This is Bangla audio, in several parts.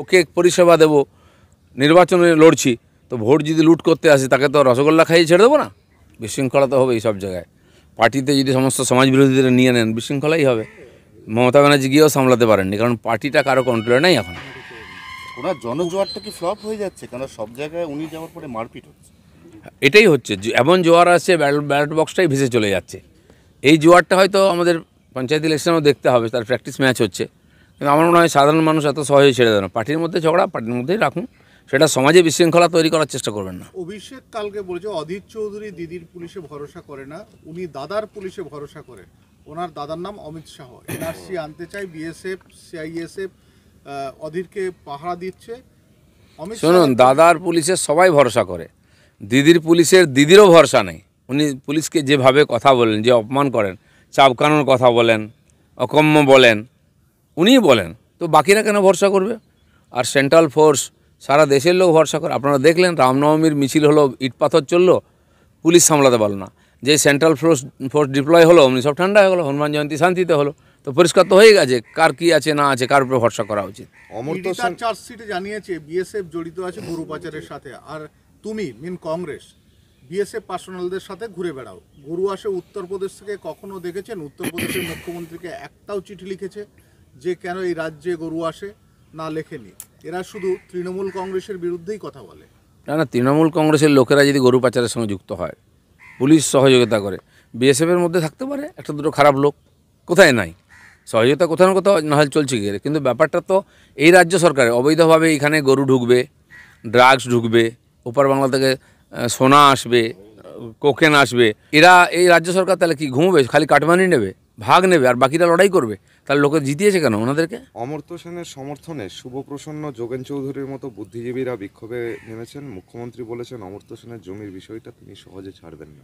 ওকে পরিষেবা দেব নির্বাচনে লড়ছি তো ভোট যদি লুট করতে আসে তাকে তো রসগোল্লা খাইয়ে ছেড়ে দেবো না বিশৃঙ্খলা তো হবে এই সব জায়গায় পার্টিতে যদি সমস্ত সমাজ বিরোধীদের নিয়ে নেন বিশৃঙ্খলাই হবে মমতা ব্যানার্জি গিয়েও সামলাতে পারেননি কারণ পার্টিটা কারো কন্ট্রোলে নাই এখন ওনার জনজোয়ারটা কি ফ্লপ হয়ে যাচ্ছে কেন সব জায়গায় উনি যাওয়ার পরে মারপিট হচ্ছে এটাই হচ্ছে এমন জোয়ার আসছে ব্যালট বক্সটাই ভেসে চলে যাচ্ছে এই জোয়ারটা হয়তো আমাদের পঞ্চায়েত ইলেকশনেও দেখতে হবে তার প্র্যাকটিস ম্যাচ হচ্ছে কিন্তু আমার মনে হয় সাধারণ মানুষ এত সহজে ছেড়ে দেয় না পার্টির মধ্যে ঝগড়া পার্টির মধ্যেই রাখুন সেটা সমাজে বিশৃঙ্খলা তৈরি করার চেষ্টা করবেন না অভিষেক কালকে বলছে অধীর চৌধুরী দিদির পুলিশে ভরসা করে না উনি দাদার পুলিশে ভরসা করে ওনার দাদার নাম অমিত শাহ এনআরসি আনতে চাই বিএসএফ সিআইএসএফ অধীরকে পাহারা দিচ্ছে শুনুন দাদার পুলিশের সবাই ভরসা করে দিদির পুলিশের দিদিরও ভরসা নেই উনি পুলিশকে যেভাবে কথা বলেন যে অপমান করেন চাপকানোর কথা বলেন অকম্য বলেন উনিই বলেন তো বাকিরা কেন ভরসা করবে আর সেন্ট্রাল ফোর্স সারা দেশের লোক ভরসা করে আপনারা দেখলেন রামনবমীর মিছিল হলো ইট পাথর চললো পুলিশ সামলাতে পারলো না যে সেন্ট্রাল ফোর্স ফোর্স ডিপ্লয় হলো অমনি সব ঠান্ডা হয়ে গেলো হনুমান জয়ন্তী শান্তিতে হলো তো পরিষ্কার তো হয়ে গেছে কার কি আছে না আছে কার উপরে ভরসা করা উচিত চার্জশিটে জানিয়েছে বিএসএফ জড়িত আছে গরু পাচারের সাথে আর তুমি মিন কংগ্রেস বিএসএফ পার্সোনালদের সাথে ঘুরে বেড়াও গরু আসে উত্তরপ্রদেশ থেকে কখনো দেখেছেন উত্তরপ্রদেশের মুখ্যমন্ত্রীকে একটাও চিঠি লিখেছে যে কেন এই রাজ্যে গরু আসে না লেখেনি এরা শুধু তৃণমূল কংগ্রেসের বিরুদ্ধেই কথা বলে না না তৃণমূল কংগ্রেসের লোকেরা যদি গরু পাচারের সঙ্গে যুক্ত হয় পুলিশ সহযোগিতা করে বিএসএফের মধ্যে থাকতে পারে একটা দুটো খারাপ লোক কোথায় নাই সহযোগিতা কোথাও না কোথাও নাহলে চলছে গিয়ে কিন্তু ব্যাপারটা তো এই রাজ্য সরকারের অবৈধভাবে এখানে গরু ঢুকবে ড্রাগস ঢুকবে ওপার বাংলা থেকে সোনা আসবে কোকেন আসবে এরা এই রাজ্য সরকার তাহলে কি ঘুমবে খালি কাটমানি নেবে ভাগ নেবে আর বাকিরা লড়াই করবে তাহলে লোকে জিতিয়েছে কেন ওনাদেরকে অমর্ত্য সেনের সমর্থনে শুভপ্রসন্ন যোগেন চৌধুরীর মতো বুদ্ধিজীবীরা বিক্ষোভে নেমেছেন মুখ্যমন্ত্রী বলেছেন অমর্ত্য সেনের জমির বিষয়টা তিনি সহজে ছাড়বেন না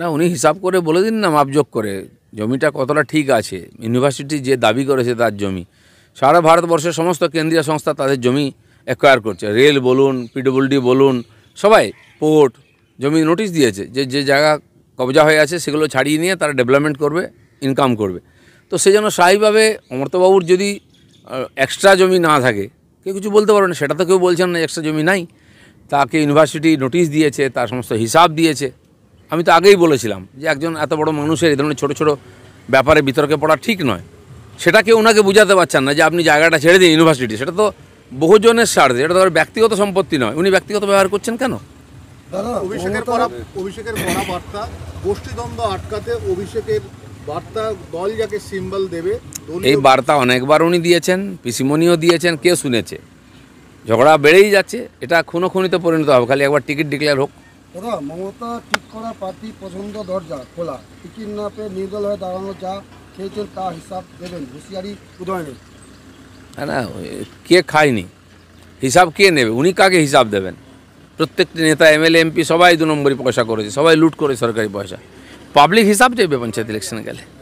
না উনি হিসাব করে বলে দিন না মাপযোগ করে জমিটা কতটা ঠিক আছে ইউনিভার্সিটি যে দাবি করেছে তার জমি সারা ভারতবর্ষের সমস্ত কেন্দ্রীয় সংস্থা তাদের জমি অ্যাকোয়ার করছে রেল বলুন পিডব্লিউডি বলুন সবাই পোর্ট জমি নোটিশ দিয়েছে যে যে জায়গা কবজা হয়ে আছে সেগুলো ছাড়িয়ে নিয়ে তারা ডেভেলপমেন্ট করবে ইনকাম করবে তো সে যেন স্বাভাবিকভাবে অমর্তবাবুর যদি এক্সট্রা জমি না থাকে কেউ কিছু বলতে পারবে না সেটা তো কেউ বলছেন না এক্সট্রা জমি নাই তাকে ইউনিভার্সিটি নোটিশ দিয়েছে তার সমস্ত হিসাব দিয়েছে আমি তো আগেই বলেছিলাম যে একজন এত বড় মানুষের এই ধরনের ছোটো ছোটো ব্যাপারে বিতর্কে পড়া ঠিক নয় সেটাকে ওনাকে বোঝাতে পারছেন না যে আপনি জায়গাটা ছেড়ে দিন ইউনিভার্সিটি সেটা তো বহুজনের স্বার্থে এটা তো ব্যক্তিগত সম্পত্তি নয় উনি ব্যক্তিগত ব্যবহার করছেন কেন অভিষেকের অভিষেকের করা বার্তা গোষ্ঠীদ্বন্দ্ব আটকাতে অভিষেকের বার্তা দল যাকে সিম্বল দেবে এই বার্তা অনেকবার উনি দিয়েছেন পিসিমনিও দিয়েছেন কে শুনেছে ঝগড়া বেড়েই যাচ্ছে এটা খুনো খুনিতে পরিণত হবে খালি একবার টিকিট ডিক্লেয়ার হোক দাদা মমতা ঠিক করা পার্টি পছন্দ দরজা খোলা টিকিট না পেয়ে নির্দল হয়ে দাঁড়ানো যা খেয়েছেন তা হিসাব দেবেন হুঁশিয়ারি হ্যাঁ না কে খায়নি হিসাব কে নেবে উনি কাকে হিসাব দেবেন প্রত্যেকটি নেতা এমএলএ এমপি সবাই দু নম্বরই পয়সা করেছে সবাই লুট করে সরকারি পয়সা পাবলিक हिसाब देवे पंचायत इलेक्शन गले